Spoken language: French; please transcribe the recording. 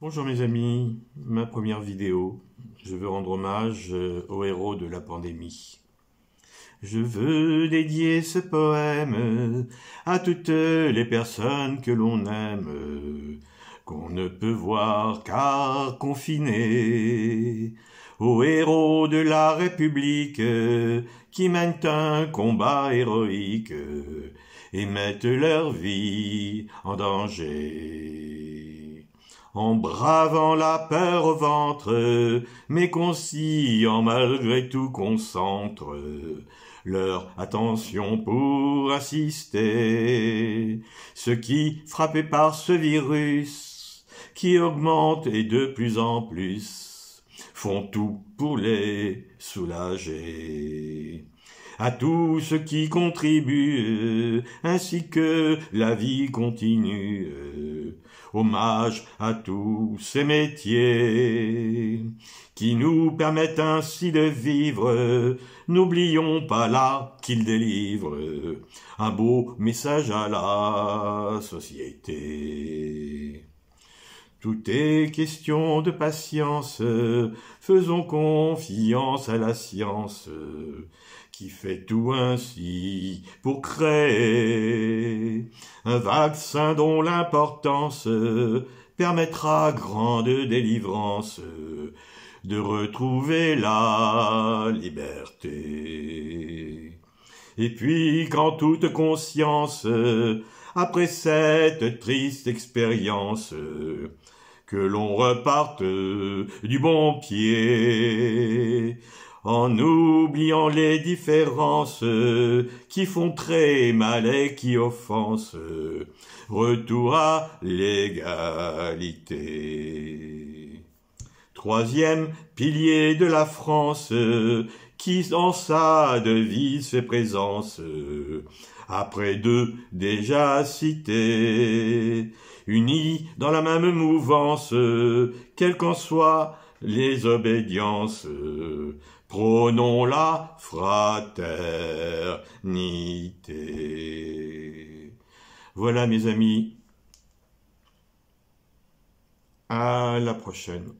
Bonjour mes amis, ma première vidéo. Je veux rendre hommage euh, aux héros de la pandémie. Je veux dédier ce poème euh, à toutes les personnes que l'on aime, euh, qu'on ne peut voir car confinées, aux héros de la République qui mènent un combat héroïque et mettent leur vie en danger en bravant la peur au ventre, mais conciliant malgré tout concentre leur attention pour assister. Ceux qui, frappés par ce virus, qui augmente et de plus en plus, font tout pour les soulager. À tout ce qui contribue ainsi que la vie continue, Hommage à tous ces métiers qui nous permettent ainsi de vivre. N'oublions pas là qu'ils délivrent un beau message à la société. Tout est question de patience, faisons confiance à la science qui fait tout ainsi pour créer un vaccin dont l'importance permettra grande délivrance de retrouver la liberté. Et puis quand toute conscience après cette triste expérience, que l'on reparte du bon pied, en oubliant les différences qui font très mal et qui offensent, retour à l'égalité. Troisième pilier de la France, qui en sa devise fait présence, après deux déjà cités, unis dans la même mouvance, quelles qu'en soient les obédiences, prônons la fraternité. Voilà mes amis, à la prochaine.